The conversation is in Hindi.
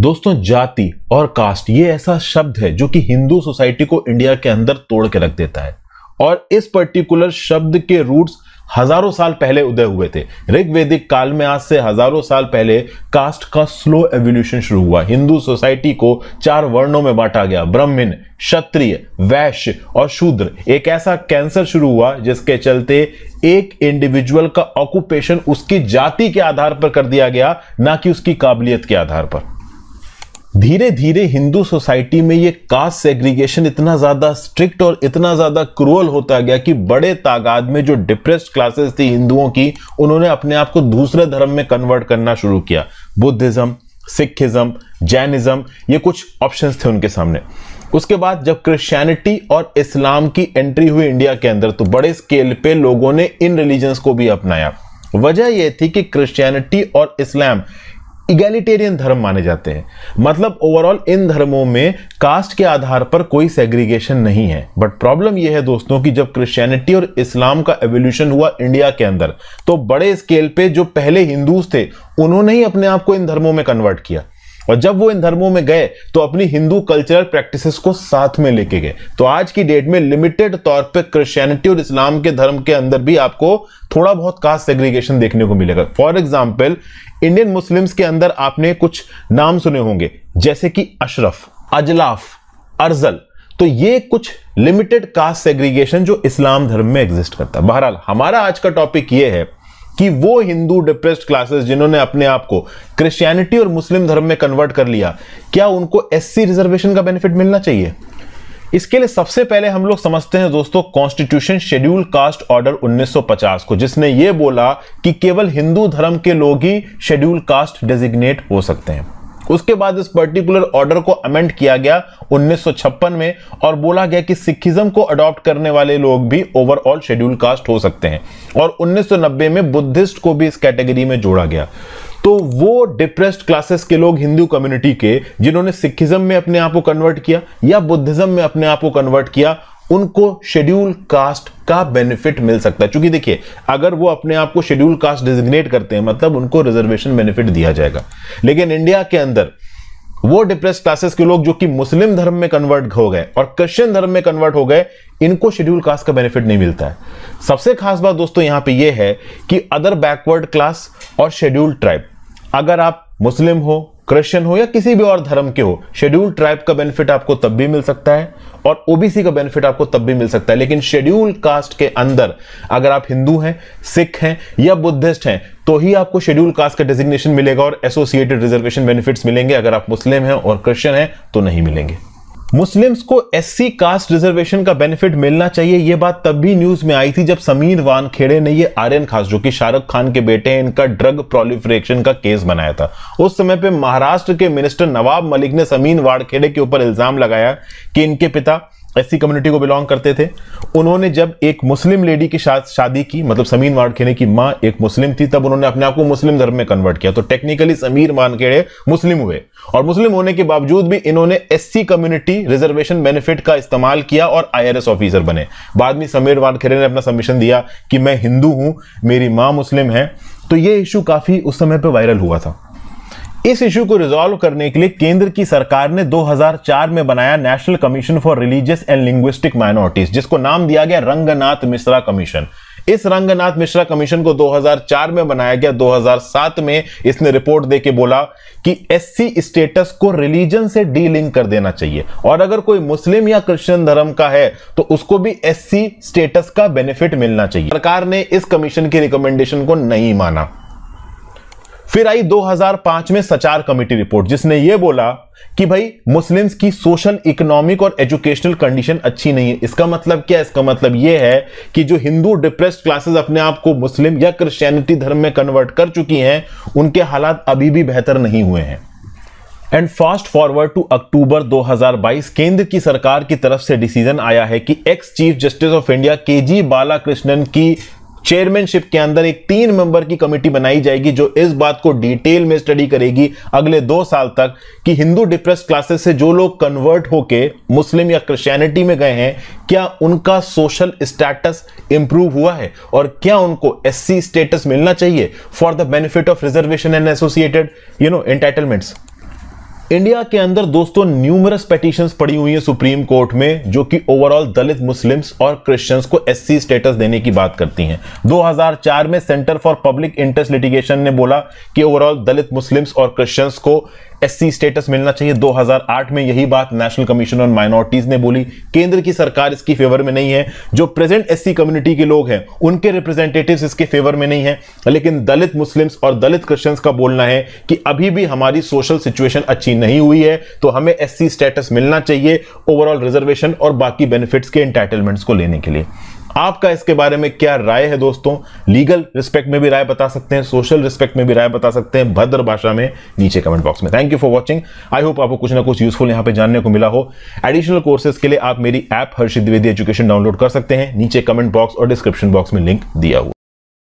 दोस्तों जाति और कास्ट ये ऐसा शब्द है जो कि हिंदू सोसाइटी को इंडिया के अंदर तोड़ के रख देता है और इस पर्टिकुलर शब्द के रूट्स हजारों साल पहले उदय हुए थे ऋग्वेदिक काल में आज से हजारों साल पहले कास्ट का स्लो एवोल्यूशन शुरू हुआ हिंदू सोसाइटी को चार वर्णों में बांटा गया ब्राह्मण क्षत्रिय वैश्य और शूद्र एक ऐसा कैंसर शुरू हुआ जिसके चलते एक इंडिविजुअल का ऑक्यूपेशन उसकी जाति के आधार पर कर दिया गया ना कि उसकी काबिलियत के आधार पर धीरे धीरे हिंदू सोसाइटी में ये कास्ट सेग्रीगेशन इतना ज़्यादा स्ट्रिक्ट और इतना ज़्यादा क्रूअल होता गया कि बड़े तादाद में जो डिप्रेस्ड क्लासेस थी हिंदुओं की उन्होंने अपने आप को दूसरे धर्म में कन्वर्ट करना शुरू किया बुद्धिज़्म सिखिज्म जैनिज़्म ये कुछ ऑप्शंस थे उनके सामने उसके बाद जब क्रिश्चियनिटी और इस्लाम की एंट्री हुई इंडिया के अंदर तो बड़े स्केल पे लोगों ने इन रिलीजन्स को भी अपनाया वजह यह थी कि क्रिश्चियनिटी और इस्लाम इगेलिटेरियन धर्म माने जाते हैं मतलब ओवरऑल इन धर्मों में कास्ट के आधार पर कोई सेग्रीगेशन नहीं है बट प्रॉब्लम यह है दोस्तों कि जब क्रिश्चियनिटी और इस्लाम का एवोल्यूशन हुआ इंडिया के अंदर तो बड़े स्केल पे जो पहले हिंदूज थे उन्होंने ही अपने आप को इन धर्मों में कन्वर्ट किया और जब वो इन धर्मों में गए तो अपनी हिंदू कल्चरल प्रैक्टिसेस को साथ में लेके गए तो आज की डेट में लिमिटेड तौर पे क्रिश्चियनिटी और इस्लाम के धर्म के अंदर भी आपको थोड़ा बहुत कास्ट सेग्रीगेशन देखने को मिलेगा फॉर एग्जाम्पल इंडियन मुस्लिम्स के अंदर आपने कुछ नाम सुने होंगे जैसे कि अशरफ अजलाफ अर्जल तो ये कुछ लिमिटेड कास्ट सेग्रीगेशन जो इस्लाम धर्म में एग्जिस्ट करता है बहरहाल हमारा आज का टॉपिक ये है कि वो हिंदू डिप्रेस्ड क्लासेस जिन्होंने अपने आप को क्रिश्चियनिटी और मुस्लिम धर्म में कन्वर्ट कर लिया क्या उनको एससी रिजर्वेशन का बेनिफिट मिलना चाहिए इसके लिए सबसे पहले हम लोग समझते हैं दोस्तों कॉन्स्टिट्यूशन शेड्यूल कास्ट ऑर्डर 1950 को जिसने ये बोला कि केवल हिंदू धर्म के लोग ही शेड्यूल कास्ट डेजिग्नेट हो सकते हैं उसके बाद इस पर्टिकुलर ऑर्डर को अमेंड किया गया 1956 में और बोला गया कि सिखिज्म को अडॉप्ट करने वाले लोग भी ओवरऑल शेड्यूल कास्ट हो सकते हैं और 1990 में बुद्धिस्ट को भी इस कैटेगरी में जोड़ा गया तो वो डिप्रेस्ड क्लासेस के लोग हिंदू कम्युनिटी के जिन्होंने सिखिज्म में अपने आप को कन्वर्ट किया या बुद्धिज्म में अपने आप को कन्वर्ट किया उनको शेड्यूल कास्ट का बेनिफिट मिल सकता है क्योंकि देखिए अगर वो अपने आप को शेड्यूल कास्ट डिजिग्नेट करते हैं मतलब उनको रिजर्वेशन बेनिफिट दिया जाएगा लेकिन इंडिया के अंदर वो डिप्रेस क्लासेस के लोग जो कि मुस्लिम धर्म में कन्वर्ट हो गए और क्रिश्चियन धर्म में कन्वर्ट हो गए इनको शेड्यूल कास्ट का बेनिफिट नहीं मिलता है सबसे खास बात दोस्तों यहां पे ये है कि अदर बैकवर्ड क्लास और शेड्यूल ट्राइब अगर आप मुस्लिम हो क्रिश्चियन हो या किसी भी और धर्म के हो शेड्यूल ट्राइब का बेनिफिट आपको तब भी मिल सकता है और ओबीसी का बेनिफिट आपको तब भी मिल सकता है लेकिन शेड्यूल कास्ट के अंदर अगर आप हिंदू हैं सिख हैं या बुद्धिस्ट हैं तो ही आपको शेड्यूल कास्ट का डेजिग्नेशन मिलेगा और एसोसिएटेड रिजर्वेशन बेनिफिट्स मिलेंगे अगर आप मुस्लिम हैं और क्रिश्चियन हैं तो नहीं मिलेंगे मुस्लिम्स को एससी कास्ट रिजर्वेशन का बेनिफिट मिलना चाहिए यह बात तब भी न्यूज में आई थी जब समीर वानखेड़े ने यह आर्यन खास जो कि शाहरुख खान के बेटे हैं इनका ड्रग प्रोलिफ्रेक्शन का केस बनाया था उस समय पे महाराष्ट्र के मिनिस्टर नवाब मलिक ने समीर वानखेड़े के ऊपर इल्जाम लगाया कि इनके पिता एससी कम्युनिटी को बिलोंग करते थे उन्होंने जब एक मुस्लिम लेडी के साथ शादी की मतलब समीर मारखेड़े की माँ एक मुस्लिम थी तब उन्होंने अपने आप को मुस्लिम धर्म में कन्वर्ट किया तो टेक्निकली समीर मानखेड़े मुस्लिम हुए और मुस्लिम होने के बावजूद भी इन्होंने एससी कम्युनिटी रिजर्वेशन बेनिफिट का इस्तेमाल किया और आई ऑफिसर बने बाद में समीर मारखेड़े ने अपना सबमिशन दिया कि मैं हिंदू हूँ मेरी माँ मुस्लिम है तो ये इशू काफ़ी उस समय पर वायरल हुआ था इस इशू को रिजॉल्व करने के लिए केंद्र की सरकार ने 2004 में बनाया National Commission for Religious and Linguistic Minorities जिसको नाम दिया गया रंगनाथ मिश्रा कमीशन इस रंगनाथ मिश्रा कमीशन को 2004 में बनाया गया 2007 में इसने रिपोर्ट देके बोला कि एससी स्टेटस को रिलीजन से डीलिंक कर देना चाहिए और अगर कोई मुस्लिम या क्रिश्चियन धर्म का है तो उसको भी एससी स्टेटस का बेनिफिट मिलना चाहिए सरकार ने इस कमीशन की रिकमेंडेशन को नहीं माना फिर आई 2005 में सचार कमेटी रिपोर्ट जिसने यह बोला कि भाई मुस्लिम्स की सोशल इकोनॉमिक और एजुकेशनल कंडीशन अच्छी नहीं है इसका मतलब क्या है इसका मतलब यह है कि जो हिंदू डिप्रेस्ड क्लासेस अपने आप को मुस्लिम या क्रिश्चियनिटी धर्म में कन्वर्ट कर चुकी हैं उनके हालात अभी भी बेहतर नहीं हुए हैं and fast forward to October 2022 केंद्र की सरकार की तरफ से डिसीजन आया है कि ex chief justice of India K G Balakrishnan की चेयरमैनशिप के अंदर एक तीन मेंबर की कमेटी बनाई जाएगी जो इस बात को डिटेल में स्टडी करेगी अगले दो साल तक कि हिंदू डिप्रेस क्लासेस से जो लोग कन्वर्ट होके मुस्लिम या क्रिश्चियनिटी में गए हैं क्या उनका सोशल स्टेटस इंप्रूव हुआ है और क्या उनको एससी स्टेटस मिलना चाहिए for the benefit of reservation and associated you know entitlements India के अंदर दोस्तों न्यूमरस पटिशन पड़ी हुई है सुप्रीम कोर्ट में जो कि ओवरऑल दलित मुस्लिम्स और क्रिश्चियंस को एससी स्टेटस देने की बात करती हैं 2004 में Centre for Public Interest Litigation ने बोला कि ओवरऑल दलित मुस्लिम्स और क्रिश्चियंस को एससी स्टेटस मिलना चाहिए 2008 में यही बात नेशनल कमीशन ऑन माइनॉरिटीज ने बोली केंद्र की सरकार इसकी फेवर में नहीं है जो प्रेजेंट एससी कम्युनिटी के लोग हैं उनके रिप्रेजेंटेटिव्स इसके फेवर में नहीं है लेकिन दलित मुस्लिम्स और दलित क्रिश्चियंस का बोलना है कि अभी भी हमारी सोशल सिचुएशन अच्छी नहीं हुई है तो हमें एस स्टेटस मिलना चाहिए ओवरऑल रिजर्वेशन और बाकी बेनिफिट्स के इंटाइटलमेंट्स को लेने के लिए आपका इसके बारे में क्या राय है दोस्तों लीगल रिस्पेक्ट में भी राय बता सकते हैं सोशल रिस्पेक्ट में भी राय बता सकते हैं भद्र भाषा में नीचे कमेंट बॉक्स में thank you for watching I hope आपको कुछ ना कुछ यूजफुल यहां पे जानने को मिला हो एडिशनल कोर्सेज के लिए आप मेरी app Harshit Dwivedi education download कर सकते हैं नीचे कमेंट बॉक्स और डिस्क्रिप्शन बॉक्स में लिंक दिया हुआ